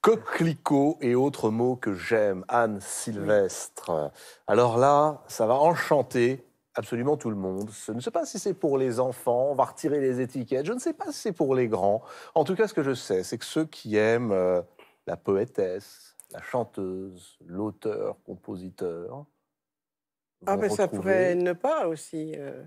Coquelicot et autres mots que j'aime, Anne Sylvestre. Alors là, ça va enchanter absolument tout le monde. Je ne sais pas si c'est pour les enfants, on va retirer les étiquettes, je ne sais pas si c'est pour les grands. En tout cas, ce que je sais, c'est que ceux qui aiment euh, la poétesse, la chanteuse, l'auteur, compositeur... Ah mais ben, ça pourrait ne pas aussi. Euh,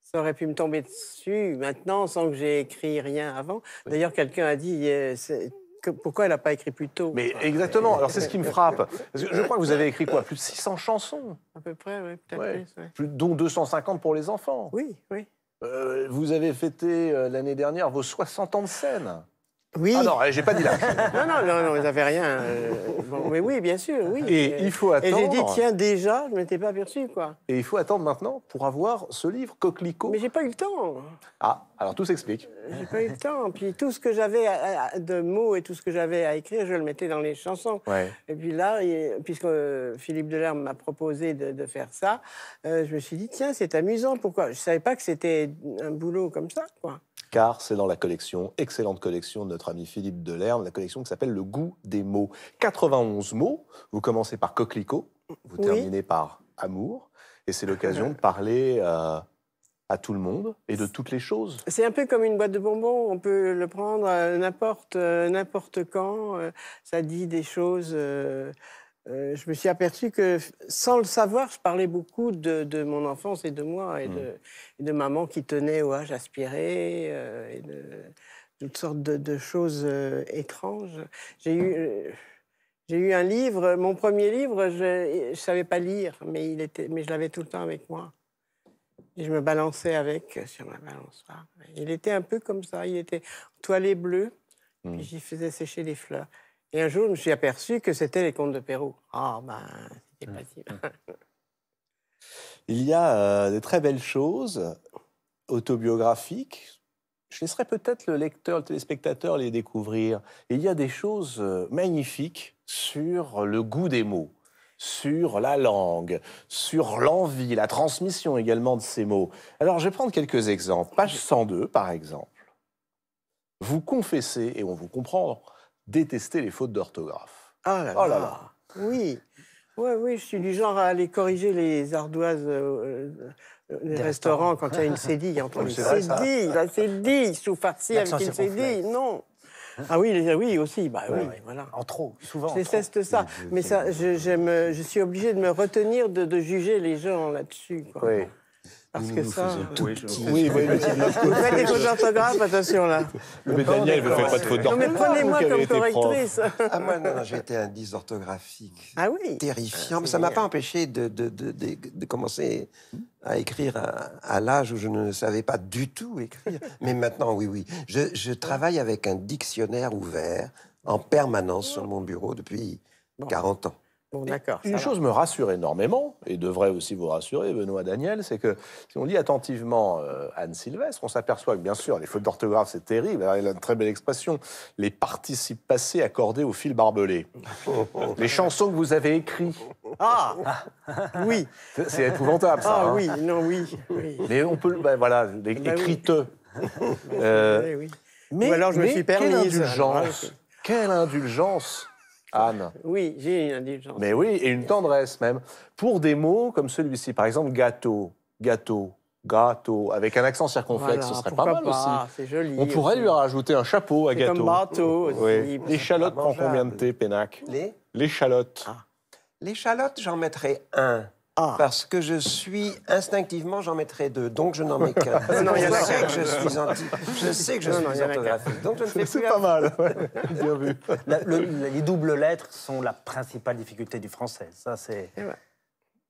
ça aurait pu me tomber dessus maintenant sans que j'ai écrit rien avant. D'ailleurs, quelqu'un a dit pourquoi elle n'a pas écrit plus tôt Mais exactement, alors c'est ce qui me frappe. je crois que vous avez écrit quoi Plus de 600 chansons À peu près, oui, peut-être plus. Dont 250 pour les enfants. Oui, oui. Euh, vous avez fêté euh, l'année dernière vos 60 ans de scène. Oui. Ah non, eh, j'ai pas dit là. non, non, non, vous n'avez rien. Euh, mais oui, bien sûr, oui. Et il faut attendre. Et j'ai dit, tiens, déjà, je ne m'étais pas aperçu, quoi. Et il faut attendre maintenant pour avoir ce livre, Coquelicot. Mais j'ai pas eu le temps. Ah. Alors tout s'explique. Euh, j'ai pas eu le temps. Puis tout ce que j'avais de mots et tout ce que j'avais à écrire, je le mettais dans les chansons. Et puis là, puisque euh, Philippe Delerme m'a proposé de, faire ça, euh, je me suis dit tiens, c'est amusant. Pourquoi Je savais pas que c'était un boulot comme ça, quoi. Car c'est dans la collection, excellente collection de notre ami Philippe Delerme, la collection qui s'appelle Le goût des mots. 91 mots. Vous commencez par coquelicot, vous terminez par amour, et c'est l'occasion de parler à tout le monde et de toutes les choses. C'est un peu comme une boîte de bonbons, on peut le prendre euh, n'importe euh, n'importe quand, euh, ça dit des choses. je me suis aperçue que sans le savoir, je parlais beaucoup de, mon enfance et de moi hmm. et, de, maman qui tenait au âge aspiré et de toutes sortes de, choses étranges. J'ai eu j'ai eu un livre, mon premier livre, je ne savais pas lire, mais, il était, mais je l'avais tout le temps avec moi. Et je me balançais avec euh, sur ma balançoire. Il était un peu comme ça. Il était toilé bleu. Hmm. Puis j'y faisais sécher les fleurs. Et un jour, je me suis aperçu que c'était les contes de Pérou. Ah, ben, c'était pas si Il y a euh, des très belles choses autobiographiques, je laisserai peut-être le lecteur, le téléspectateur les découvrir. il y a des choses euh, magnifiques sur le goût des mots sur la langue, sur l'envie, la transmission également de ces mots. Alors je vais prendre quelques exemples. Page 102, par exemple. Vous confessez, et on vous comprend, détester les fautes d'orthographe. Ah là oh là. Oui. Oui, oui, je suis du genre à aller corriger les ardoises euh, euh, euh, Des restaurants, quand il y a une cédille. Entre une cédille, la cédille, sous farci avec une cédille, non. Ah oui, oui aussi, bah oui, voilà. En trop, souvent. C'est ça, mais ça, je, je, suis obligée de me retenir de, de juger les gens là-dessus. Oui. Parce que ça. Euh, oui, oui, oui, Vous faites des fautes d'orthographe, attention là. Mais Daniel, ne faites pas de fautes d'orthographe. Non, mais prenez-moi comme correctrice. Ah, moi, non, j'ai été un dysorthographique. Ah oui. Terrifiant. Mais ah, ça ne m'a pas empêché de, commencer à écrire à, l'âge où je ne savais pas du tout écrire. Mais maintenant, oui, oui. Je, travaille avec un dictionnaire ouvert en permanence sur mon bureau depuis 40 ans. Une chose me rassure énormément, et devrait aussi vous rassurer, Benoît Daniel, c'est que si on lit attentivement euh, Anne Sylvestre, on s'aperçoit que, bien sûr, les fautes d'orthographe, c'est terrible. Elle a une très belle expression les participes passés accordés au fil barbelé. les chansons que vous avez écrites. Ah, ah. Oui C'est épouvantable, ça. Ah hein. oui, non, oui, Mais on peut. Ben, voilà, écriteux. Bah oui. Bah oui. Euh, Ou alors je me suis permis. Quelle indulgence ah, Quelle indulgence Anne. Oui, j'ai une indulgence. Mais oui, et une tendresse même. Pour des mots comme celui-ci, par exemple gâteau, gâteau, gâteau, avec un accent circonflexe, ce serait pas mal aussi. C'est joli. On pourrait lui rajouter un chapeau à gâteau. Comme bateau aussi. Oui. L'échalote prend combien de thé, Pénac Les L'échalote. Ah. L'échalote, j'en mettrais un. Ah. Parce que je suis instinctivement, j'en mettrais deux, donc je n'en mets qu'un. je, sais que je suis anti, je sais que je suis non, donc je ne fais plus. C'est pas mal, vu. les doubles lettres sont la principale difficulté du français. Ça, c'est. Eh ben.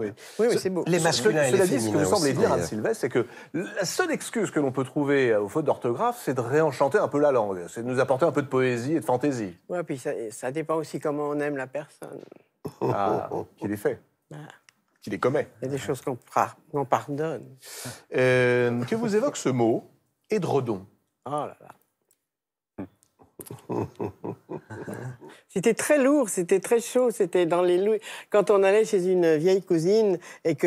Oui, oui, c'est beau. Les masculins et dit, ce que vous semblez dire, Anne euh, Sylvestre, c'est que la seule excuse que l'on peut trouver euh, aux fautes d'orthographe, c'est de réenchanter un peu la langue, c'est de nous apporter un peu de poésie et de fantaisie. Oui, puis ça, dépend aussi comment on aime la personne. Ah, qui les fait. Ah qui les commet. Il y a des choses qu'on pardonne. Euh, que vous évoque ce mot, édredon Oh là là. c'était très lourd, c'était très chaud, c'était dans les louis. Quand on allait chez une vieille cousine et que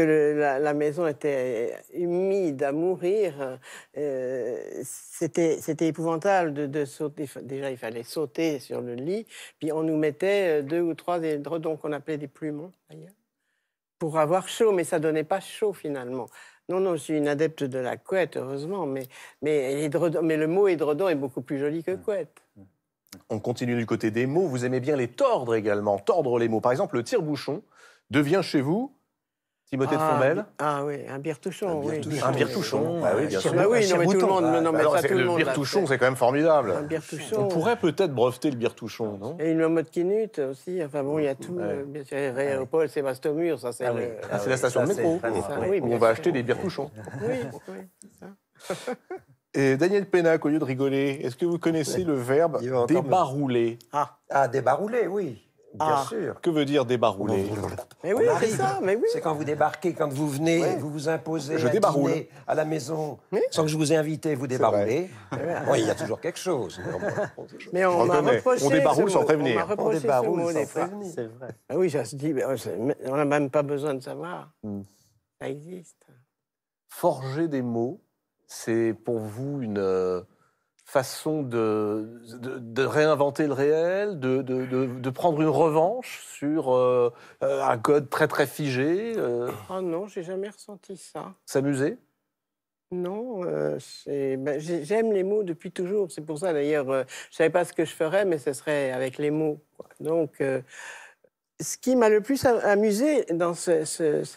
la, maison était humide à mourir, euh, c'était épouvantable de, sauter. Déjà, il fallait sauter sur le lit, puis on nous mettait euh, deux ou trois édredons qu'on appelait des plumons d'ailleurs pour avoir chaud, mais ça donnait pas chaud finalement. Non, non, je suis une adepte de la couette, heureusement, mais, mais, le mot édredon est beaucoup plus joli que mm. couette. On continue du côté des mots, vous aimez bien les tordre également, tordre les mots. Par exemple, le tire-bouchon devient chez vous Timothée de ah, Fombelle Ah oui, un Birtouchon, ah ah bah oui. Un Birtouchon, touchon, oui, bien sûr. oui, non, mais tout le monde. le, monde, Birtouchon, c'est quand même formidable. Un On pourrait peut-être breveter le Birtouchon, non Et une motquinute aussi. Enfin bon, il y a tout. Euh, bien sûr, Sébastomur, ça c'est. Ah, c'est la station de métro. On va acheter des Birtouchons. Oui, oui, c'est ça. Et Daniel Pénac, au lieu de rigoler, est-ce que vous connaissez le verbe débarouler ah. ah, débarouler, oui. Ah. Que veut dire débarrouler Mais oui, c'est ça, C'est quand vous débarquez, quand vous venez, vous vous imposez à, à la maison, sans que je vous ai invité, vous débarroulez. il y a toujours quelque chose. mais on m'a reproché. On débarroule sans prévenir. On, débaroule sans prévenir. C'est vrai. Ah oui, ça se dit, oh, on n'a même pas besoin de savoir. Hmm. Ça existe. Forger des mots, c'est pour vous une euh, façon de, de, réinventer le réel, de, de prendre une revanche sur euh, euh, un code très très figé Oh Ah non, j'ai jamais ressenti ça. S'amuser non, ben, j'aime les mots depuis toujours. C'est pour ça d'ailleurs, je savais pas ce que je ferais, mais ce serait avec les mots. Donc, ce qui m'a le plus amusé dans ce,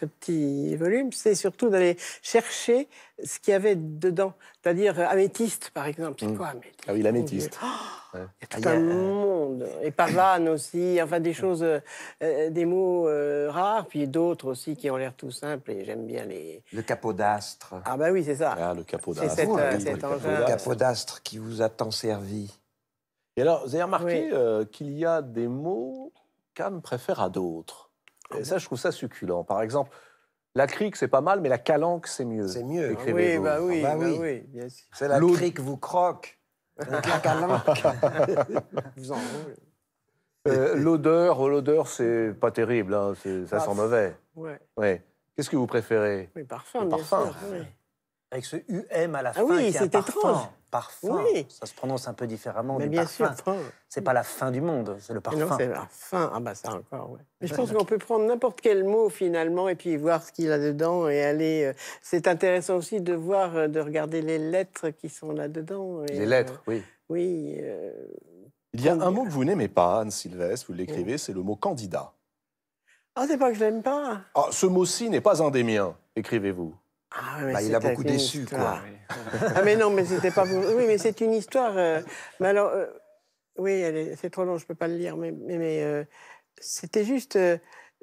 petit volume, c'est surtout d'aller chercher ce qu'il y avait dedans. C'est-à-dire euh, améthyste, par exemple. C'est mm. quoi améthyste Ah oui, l'améthyste. Oh, ah, il y a tout ah, un euh, monde. Et pavane aussi, enfin des mm. choses, euh, des mots rares, puis d'autres aussi qui ont l'air tout simples et j'aime bien les. Le capodastre. Ah ben oui, c'est ça. Ah, le capodastre. C'est qui vous a tant servi. Et alors, vous avez remarqué qu'il y a des mots préfère à d'autres. et ah ça, je trouve ça succulent. Par exemple, la crique, c'est pas mal, mais la calanque, c'est mieux. C'est mieux. Oui, bah oui, ah bah bah oui. C'est la crique vous croque. la calanque. vous en euh, L'odeur, oh, l'odeur, c'est pas terrible. Hein, ça bah, sent mauvais. Ouais. Qu'est-ce que vous préférez Parfum. parfum. Avec ce UM à la ah fin. Oui, c'est étrange. Parfum. Ça se prononce un peu différemment. Mais bien sûr. C'est pas la fin du monde, c'est le parfum. non, c'est la fin. Ah bah ça encore, ouais. Mais je pense qu'on peut prendre n'importe quel mot finalement et puis voir ce qu'il a dedans et aller. Euh, c'est intéressant aussi de voir, euh, de regarder les lettres qui sont là dedans. les euh, lettres, oui. Oui. Il y a un mot que vous n'aimez pas, Anne Sylvestre, vous l'écrivez, oh. c'est le mot candidat. Ah, c'est pas que je l'aime pas. Ah, ce mot-ci n'est pas un des miens, écrivez-vous. Ah bah, il a beaucoup déçu, quoi. ah, mais non, mais c'était pas. Oui, mais c'est une histoire. Euh, mais alors, euh, oui, c'est trop long, je peux pas le lire, mais, mais, euh, c'était juste.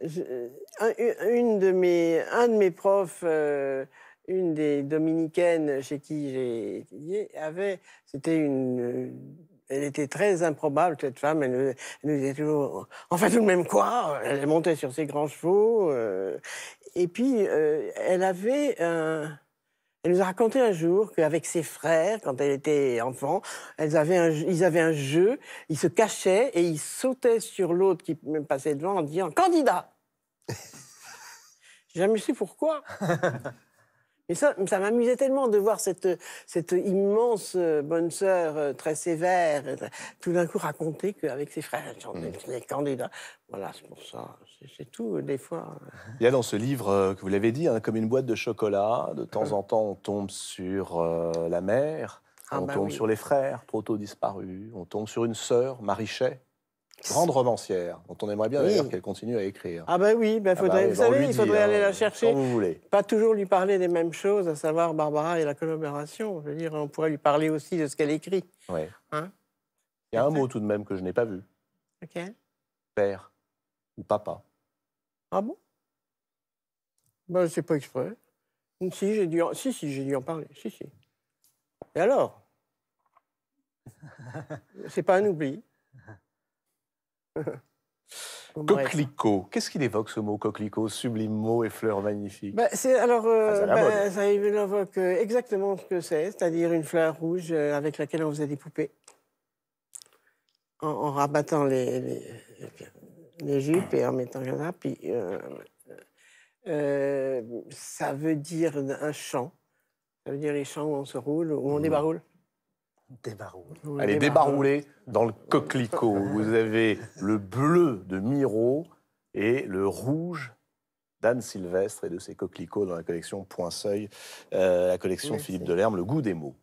Un, une de mes, un de mes profs, une des dominicaines chez qui j'ai étudié, avait. C'était une elle était très improbable, cette femme. Elle nous, disait toujours Enfin, tout de même, quoi Elle montait sur ses grands chevaux et puis, euh, elle avait Elle nous a raconté un jour qu'avec ses frères, quand elle était enfant, elles avaient ils avaient un jeu, ils se cachaient et ils sautaient sur l'autre qui passait devant en disant Candidat J'ai jamais su pourquoi. Mais ça, ça m'amusait tellement de voir cette, immense euh, bonne sœur euh, très sévère, euh, tout d'un coup raconter qu'avec ses frères, les mmh. candidats. Voilà, c'est pour ça. C'est tout, des fois. Hein. Il y a dans ce livre, que vous l'avez dit, hein, comme une boîte de chocolat, de ah temps en temps, on tombe sur la mère. Ah on bah tombe sur les frères, trop tôt disparus. On tombe sur une sœur, Marichet, grande romancière, dont on aimerait bien d'ailleurs qu'elle continue à écrire. Ah ben oui, bah ah bah il faudrait hein, aller la chercher. vous voulez. Pas toujours lui parler des mêmes choses, à savoir Barbara et la collaboration. Je veux dire, on pourrait lui parler aussi de ce qu'elle écrit. Oui. Hein il y a un mot tout de même que je n'ai pas vu. Ok. Père ou papa. Ah bon Ben, c'est pas exprès. Si, j'ai dû si, si, j'ai dû en parler. Si, si. Et alors C'est pas un oubli. Coquelicot, qu'est-ce qu'il évoque ce mot coquelicot, sublime mot et fleur magnifique bah, Alors, euh, ah, bah, ça évoque euh, exactement ce que c'est, c'est-à-dire une fleur rouge euh, avec laquelle on faisait des poupées. En, rabattant les, jupes et en mettant là. Puis, ça veut dire un champ. Ça veut dire les champs où on se roule, où on mhm. débaroule. Elle est dans le coquelicot. Vous avez le bleu de Miro et le rouge d'Anne Sylvestre et de ses coquelicots dans la collection Point Seuil, euh, la collection Philippe Philippe Delerme, Le goût des mots.